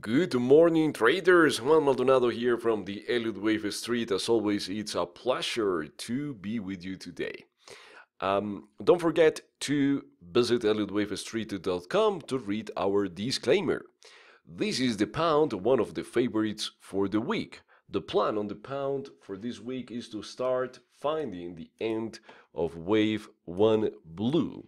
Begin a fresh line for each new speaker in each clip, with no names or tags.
Good morning traders, Juan Maldonado here from the Elliott Wave Street. As always, it's a pleasure to be with you today. Um, don't forget to visit ElliottWaveStreet.com to read our disclaimer. This is the pound, one of the favorites for the week. The plan on the pound for this week is to start finding the end of wave 1 blue.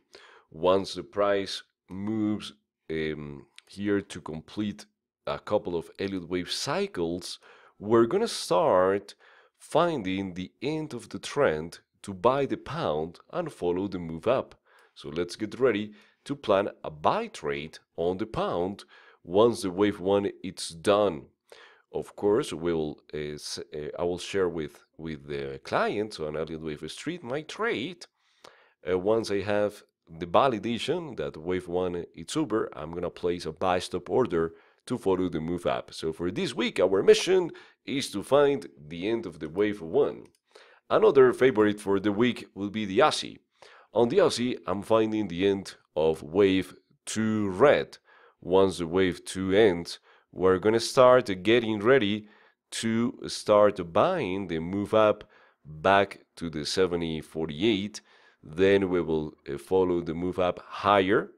Once the price moves um, here to complete a couple of Elliott wave cycles, we're going to start finding the end of the trend to buy the pound and follow the move up. So let's get ready to plan a buy trade on the pound once the wave one it's done. Of course, we'll uh, uh I will share with with the client on Elliott Wave Street my trade. Uh, once I have the validation that wave one it's over, I'm gonna place a buy stop order to follow the Move up. So for this week, our mission is to find the end of the wave 1. Another favorite for the week will be the Aussie. On the Aussie, I'm finding the end of wave 2 red. Once the wave 2 ends, we're gonna start getting ready to start buying the move up back to the 7048 then we will eh, follow the move up higher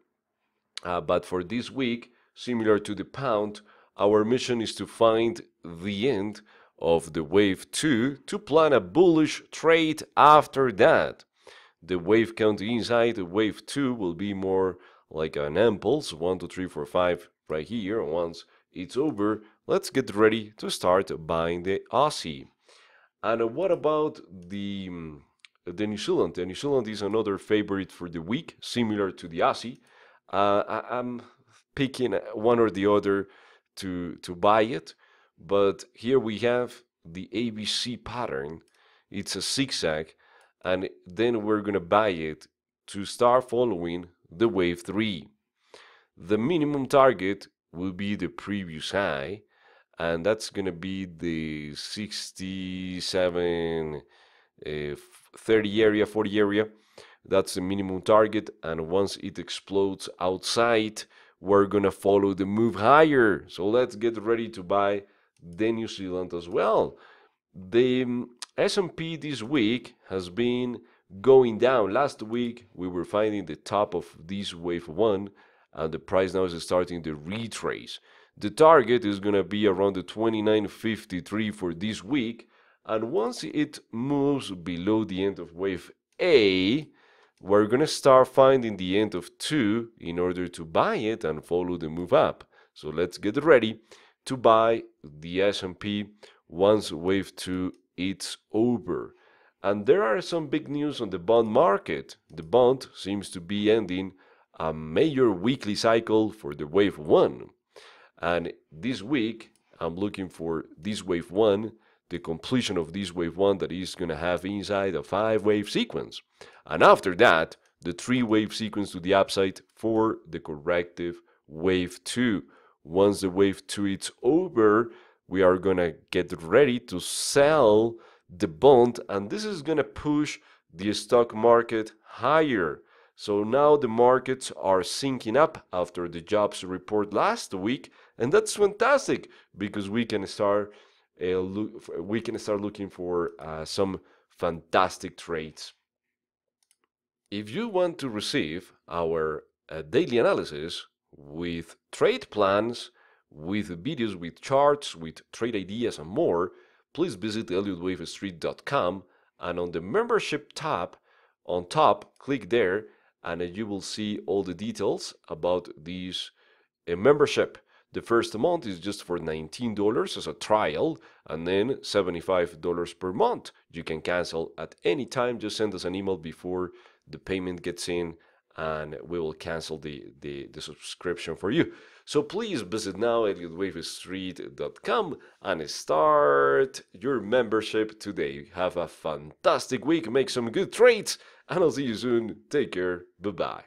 uh, but for this week similar to the pound, our mission is to find the end of the wave 2 to plan a bullish trade after that. The wave count inside the wave 2 will be more like an impulse 1, 2, 3, 4, 5 right here. Once it's over, let's get ready to start buying the Aussie. And what about the, mm, the New Zealand? The New Zealand is another favorite for the week, similar to the Aussie. Uh, I, I'm picking uh, one or the other to, to buy it. But here we have the ABC pattern. It's a zigzag. And then we're going to buy it to start following the wave 3. The minimum target will be the previous high. And that's going to be the 67, uh, 30 area, 40 area. That's the minimum target. And once it explodes outside, we're going to follow the move higher. So let's get ready to buy the New Zealand as well. The um, S&P this week has been going down. Last week we were finding the top of this wave 1 and the price now is starting to retrace. The target is going to be around the 29.53 for this week and once it moves below the end of wave A, we're going to start finding the end of 2 in order to buy it and follow the move up. So let's get ready to buy the S&P once wave 2 is over. And there are some big news on the bond market. The bond seems to be ending a major weekly cycle for the wave 1. And this week, I'm looking for this wave 1 the completion of this wave one that is going to have inside a five wave sequence. And after that, the three wave sequence to the upside for the corrective wave two. Once the wave two is over, we are going to get ready to sell the bond, and this is going to push the stock market higher. So now the markets are syncing up after the jobs report last week, and that's fantastic because we can start uh, look, we can start looking for uh, some fantastic trades. If you want to receive our uh, daily analysis with trade plans, with videos, with charts, with trade ideas and more, please visit elliottwavestreet.com and on the membership tab on top, click there and you will see all the details about this membership. The first month is just for $19 as a trial, and then $75 per month. You can cancel at any time. Just send us an email before the payment gets in, and we will cancel the, the, the subscription for you. So please visit now at elliotwavestreet.com and start your membership today. Have a fantastic week, make some good trades, and I'll see you soon. Take care. Bye bye.